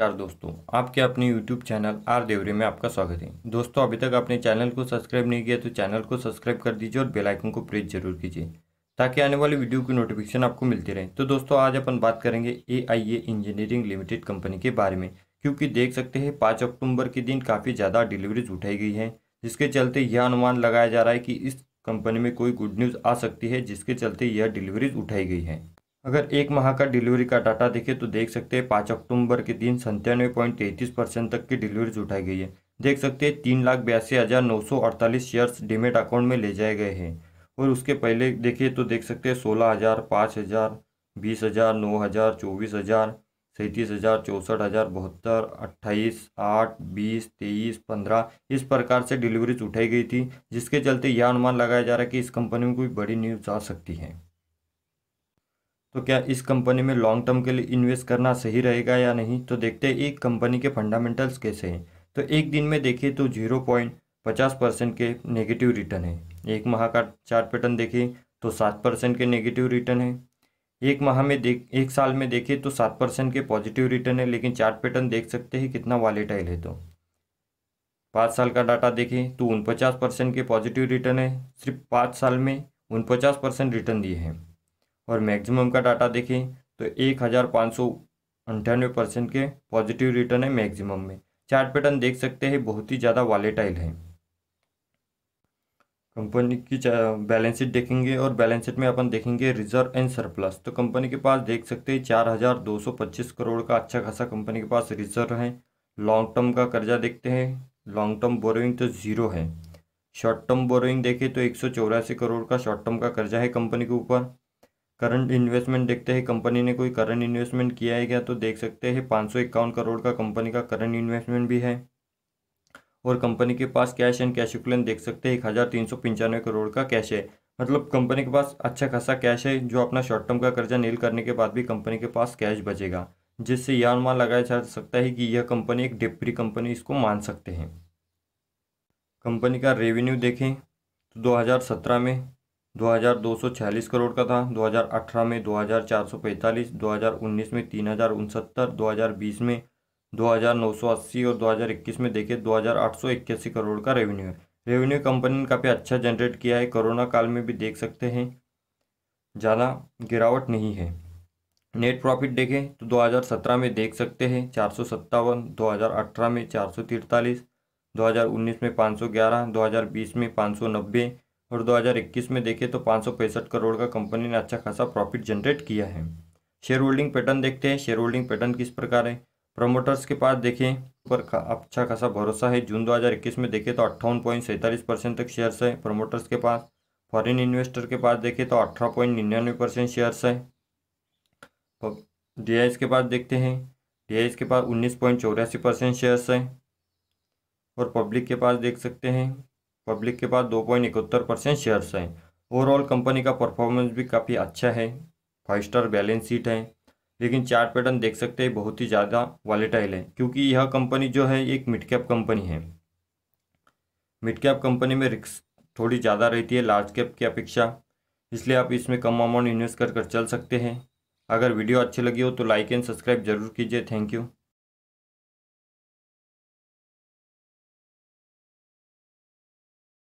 नमस्कार दोस्तों आपके अपने YouTube चैनल आर देवरी में आपका स्वागत है दोस्तों अभी तक आपने चैनल को सब्सक्राइब नहीं किया तो चैनल को सब्सक्राइब कर दीजिए और बेल आइकन को प्रेस जरूर कीजिए ताकि आने वाले वीडियो की नोटिफिकेशन आपको मिलती रहे तो दोस्तों आज अपन बात करेंगे A I A engineering limited company के बारे में क्योंकि देख सकते हैं पाँच अक्टूबर के दिन काफ़ी ज़्यादा डिलीवरीज उठाई गई हैं जिसके चलते यह अनुमान लगाया जा रहा है कि इस कंपनी में कोई गुड न्यूज़ आ सकती है जिसके चलते यह डिलीवरीज उठाई गई है अगर एक माह का डिलीवरी का डाटा देखें तो देख सकते हैं पाँच अक्टूबर के दिन संतानवे पॉइंट तैंतीस परसेंट तक की डिलीवरीज उठाई गई है देख सकते हैं तीन लाख बयासी हज़ार नौ सौ अड़तालीस शेयर्स डिमेट अकाउंट में ले जाए गए हैं और उसके पहले देखिए तो देख सकते हैं सोलह हज़ार पाँच हज़ार बीस हज़ार नौ हज़ार चौबीस हज़ार सैंतीस हज़ार चौंसठ हज़ार बहत्तर अट्ठाईस आठ बीस तेईस पंद्रह इस प्रकार से डिलीवरीज उठाई गई थी जिसके चलते यह अनुमान लगाया जा रहा है कि इस कंपनी में कोई बड़ी न्यूज़ आ सकती है तो क्या इस कंपनी में लॉन्ग टर्म के लिए इन्वेस्ट करना सही रहेगा या नहीं तो देखते हैं एक कंपनी के फंडामेंटल्स कैसे हैं तो एक दिन में देखिए तो जीरो पॉइंट पचास परसेंट के नेगेटिव रिटर्न है एक माह का चार्ट पैटर्न देखिए तो सात परसेंट के नेगेटिव रिटर्न है एक माह में देख एक साल में देखिए तो सात परसेंट के पॉजिटिव रिटर्न है लेकिन चार्ट पैटर्न देख सकते हैं कितना वॉलेटाइल है तो पाँच साल का डाटा देखें तो उनपचास परसेंट के पॉजिटिव रिटर्न है सिर्फ पाँच साल में उनपचास परसेंट रिटर्न दिए हैं और मैक्सिमम का डाटा देखें तो एक हज़ार पाँच सौ अंठानवे परसेंट के पॉजिटिव रिटर्न है मैक्सिमम में चार्ट पैटर्न देख सकते हैं बहुत ही ज़्यादा वॉलेटाइल है कंपनी की बैलेंस शीट देखेंगे और बैलेंस शीट में अपन देखेंगे रिजर्व एंड सरप्लस तो कंपनी के पास देख सकते हैं चार हज़ार दो सौ पच्चीस करोड़ का अच्छा खासा कंपनी के पास रिजर्व है लॉन्ग टर्म का कर्जा देखते हैं लॉन्ग टर्म बोरोइंग तो ज़ीरो है शॉर्ट टर्म बोरोइंग देखें तो एक सौ चौरासी करोड़ का शॉर्ट टर्म का कर्जा है कंपनी के ऊपर करंट इन्वेस्टमेंट देखते हैं कंपनी ने कोई करंट इन्वेस्टमेंट किया है क्या तो देख सकते हैं पाँच सौ इक्यावन करोड़ का कंपनी का करंट इन्वेस्टमेंट भी है और कंपनी के पास कैश एंड कैश इक्वलेंट देख सकते हैं एक हज़ार तीन सौ पंचानवे करोड़ का कैश है मतलब कंपनी के पास अच्छा खासा कैश है जो अपना शॉर्ट टर्म का कर्जा नील करने के बाद भी कंपनी के पास कैश बचेगा जिससे यह अनुमान लगाया जा सकता है कि यह कंपनी एक डिप्री कंपनी इसको मान सकते हैं कंपनी का रेवेन्यू देखें तो सत्रह में 2246 करोड़ का था 2018 में 2445 2019 में तीन हज़ार उनसत्तर दो में 2980 और 2021 में देखिए दो करोड़ का रेवेन्यू है रेवेन्यू कंपनी ने काफ़ी अच्छा जनरेट किया है कोरोना काल में भी देख सकते हैं ज़्यादा गिरावट नहीं है नेट प्रॉफिट देखें तो 2017 में देख सकते हैं चार सौ सत्तावन दो में चार सौ तिरतालीस दो में पाँच सौ ग्यारह दो में पाँच सौ नब्बे और 2021 में देखें तो पाँच करोड़ का कंपनी ने अच्छा खासा प्रॉफिट जनरेट किया है शेयर होल्डिंग पैटर्न देखते हैं शेयर होल्डिंग पैटर्न किस प्रकार है प्रमोटर्स के पास देखें पर अच्छा खासा भरोसा है जून 2021 में देखें तो अट्ठावन पॉइंट सैंतालीस परसेंट तक शेयर्स है प्रमोटर्स के पास फॉरेन इन्वेस्टर के पास देखें तो अठारह पॉइंट निन्यानवे परसेंट शेयर्स है डी के पास देखते हैं डी के पास उन्नीस पॉइंट चौरासी परसेंट शेयर्स है और पब्लिक के पास देख सकते हैं पब्लिक के पास दो पॉइंट इकहत्तर परसेंट शेयर्स हैं ओवरऑल कंपनी का परफॉर्मेंस भी काफ़ी अच्छा है फाइव स्टार बैलेंस शीट है लेकिन चार्ट पैटर्न देख सकते हैं बहुत ही ज़्यादा वॉलेटाइल है क्योंकि यह कंपनी जो है एक मिड कैप कंपनी है मिड कैप कंपनी में रिक्स थोड़ी ज़्यादा रहती है लार्ज कैप की अपेक्षा इसलिए आप इसमें कम अमाउंट इन्वेस्ट कर कर चल सकते हैं अगर वीडियो अच्छी लगी हो तो लाइक एंड सब्सक्राइब जरूर कीजिए थैंक यू